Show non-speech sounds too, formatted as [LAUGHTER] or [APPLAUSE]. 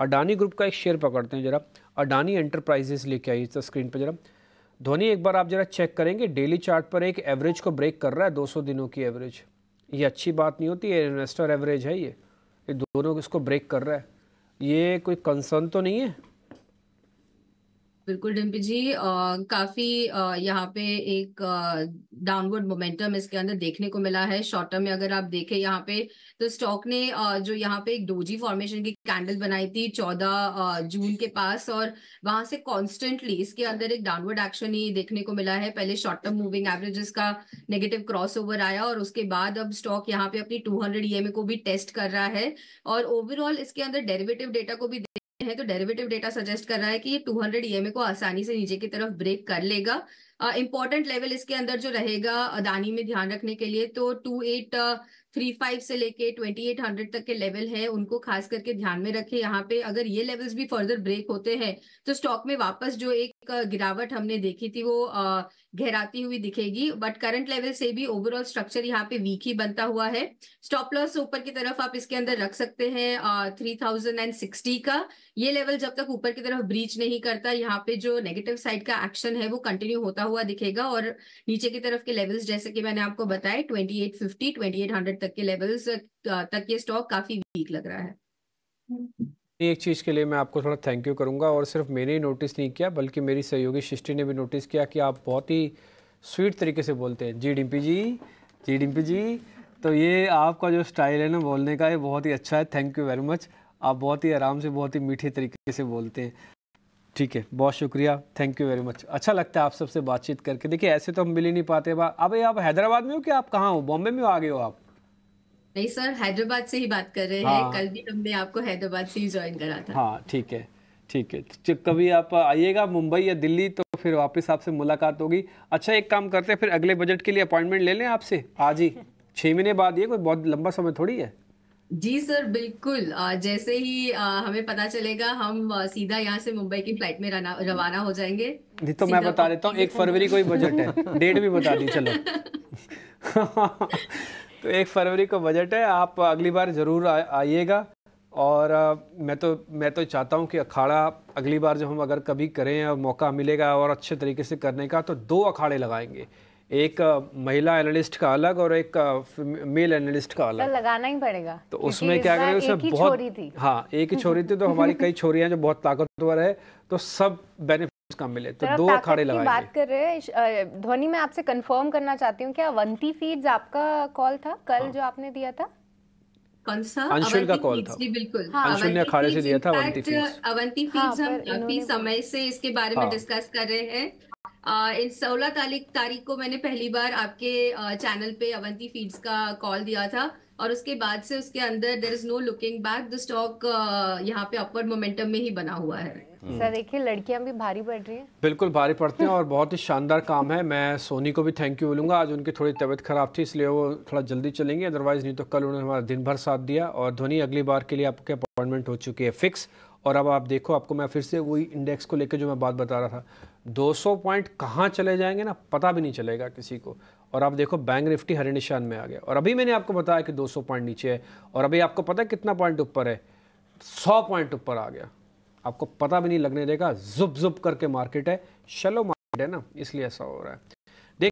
Adani group का एक share पकड़ते हैं जरा अडानी एंटरप्राइजेस लेके आइए तो स्क्रीन पर जरा धोनी एक बार आप जरा चेक करेंगे डेली चार्ट पर एक एवरेज को ब्रेक कर रहा है 200 दिनों की एवरेज ये अच्छी बात नहीं होती ये इन्वेस्टर एवरेज है ये ये दोनों इसको ब्रेक कर रहा है ये कोई कंसर्न तो नहीं है बिल्कुल डिम्पी जी आ, काफी आ, यहाँ पे एक डाउनवर्ड मोमेंटम इसके अंदर देखने को मिला है शॉर्ट टर्म में अगर आप देखें यहाँ पे तो स्टॉक ने आ, जो यहाँ पे एक डोजी फॉर्मेशन की कैंडल बनाई थी चौदह जून के पास और वहां से कॉन्स्टेंटली इसके अंदर एक डाउनवर्ड एक्शन ही देखने को मिला है पहले शॉर्ट टर्म मूविंग एवरेजेस का नेगेटिव क्रॉस ओवर आया और उसके बाद अब स्टॉक यहाँ पे अपनी टू हंड्रेड e को भी टेस्ट कर रहा है और ओवरऑल इसके अंदर डेरिवेटिव डेटा को भी है तो डेरिवेटिव डेटा सजेस्ट कर रहा है कि ये 200 ईएमए e को आसानी से नीचे की तरफ ब्रेक कर लेगा इम्पोर्टेंट लेवल इसके अंदर जो रहेगा अदानी में ध्यान रखने के लिए तो टू एट थ्री फाइव से लेके ट्वेंटी एट हंड्रेड तक के लेवल है उनको खास करके ध्यान में रखें यहाँ पे अगर ये लेवल्स भी फर्दर ब्रेक होते हैं तो स्टॉक में वापस जो एक गिरावट हमने देखी थी वो गहराती हुई दिखेगी बट करंट लेवल से भी ओवरऑल स्ट्रक्चर यहाँ पे वीक ही बनता हुआ है स्टॉप लॉस ऊपर की तरफ आप इसके अंदर रख सकते हैं थ्री थाउजेंड एंड सिक्सटी का ये लेवल जब तक ऊपर की तरफ ब्रीच नहीं करता यहाँ पे जो नेगेटिव साइड का एक्शन है वो कंटिन्यू होता हुआ हुआ दिखेगा और नीचे की तरफ के लेवल्स जैसे कि मैंने आपको बताया 2850 2800 तक के लेवल्स तक ये स्टॉक काफी वीक लग रहा है एक चीज़ के लिए मैं आपको थोड़ा थैंक यू करूंगा और सिर्फ मैंने ही नोटिस नहीं किया बल्कि मेरी सहयोगी सृष्टि ने भी नोटिस किया कि आप बहुत ही स्वीट तरीके से बोलते हैं जी डिम्पी जी जी डिम्पी जी तो ये आपका जो स्टाइल है ना बोलने का ये बहुत ही अच्छा है थैंक यू वेरी मच आप बहुत ही आराम से बहुत ही मीठे तरीके से बोलते हैं ठीक है बहुत शुक्रिया थैंक यू वेरी मच अच्छा लगता है आप सबसे बातचीत करके देखिए ऐसे तो हम मिल ही नहीं पाते अब आप हैदराबाद में हो कि आप कहाँ हो बॉम्बे में हो आगे हो आप नहीं सर हैदराबाद से ही बात कर रहे हाँ। हैं कल भी हमने आपको हैदराबाद से ही ज्वाइन करा था हाँ ठीक है ठीक है तो कभी आप आइएगा मुंबई या दिल्ली तो फिर वापस आपसे मुलाकात होगी अच्छा एक काम करते हैं फिर अगले बजट के लिए अपॉइंटमेंट ले लें आपसे आज ही छः महीने बाद ये कोई बहुत लंबा समय थोड़ी है जी सर बिल्कुल जैसे ही हमें पता चलेगा हम सीधा यहाँ से मुंबई की फ्लाइट में रवाना हो जाएंगे तो मैं बता देता हूँ एक फरवरी को ही बजट है [LAUGHS] डेट भी बता दी चलो [LAUGHS] तो एक फरवरी को बजट है आप अगली बार ज़रूर आइएगा और मैं तो मैं तो चाहता हूँ कि अखाड़ा अगली बार जब हम अगर कभी करें और मौका मिलेगा और अच्छे तरीके से करने का तो दो अखाड़े लगाएंगे एक महिला एनालिस्ट का अलग और एक मेल एनालिस्ट का अलग लगाना ही पड़ेगा तो उसमें क्या करें उसमें बहुत हाँ एक ही छोरी थी तो हमारी कई छोरियां जो बहुत ताकतवर है तो सब बेनिफिट कम मिले तो दो अखाड़े लगाए बात कर रहे हैं ध्वनि मैं आपसे कंफर्म करना चाहती हूँ क्या अवंती फीड्स आपका कॉल था कल हाँ। जो आपने दिया था अंशुल का कॉल था बिल्कुल हाँ, अंशुल ने अखाड़े से दिया था अवंती फीड्स अवंती फीड्स हम काफी समय से इसके बारे में डिस्कस हाँ। कर रहे हैं इन सोलह तारीख तारीख को मैंने पहली बार आपके चैनल पे अवंती फीड्स का कॉल दिया था और उसके बाद से उसके अंदर there is no looking back the stock यहाँ पे अपर मोमेंटम में ही बना हुआ है सर hmm. देखिए लड़कियां भी भारी पड़ रही हैं बिल्कुल भारी पड़ती हैं और बहुत ही शानदार काम है मैं सोनी को भी थैंक यू बोलूंगा आज उनकी थोड़ी तबीयत खराब थी इसलिए वो थोड़ा जल्दी चलेंगे अदरवाइज नहीं तो कल उन्होंने हमारा दिन भर साथ दिया और धोनी अगली बार के लिए आपके अपॉइंटमेंट हो चुकी है फिक्स और अब आप देखो आपको मैं फिर से वही इंडेक्स को लेकर जो मैं बात बता रहा था 200 पॉइंट कहाँ चले जाएंगे ना पता भी नहीं चलेगा किसी को और आप देखो बैंक निफ्टी हरे निशान में आ गया और अभी मैंने आपको बताया कि 200 पॉइंट नीचे है और अभी आपको पता है कितना पॉइंट ऊपर है 100 पॉइंट ऊपर आ गया आपको पता भी नहीं लगने देगा जुब जुब करके मार्केट है शलो मार्केट है ना इसलिए ऐसा हो रहा है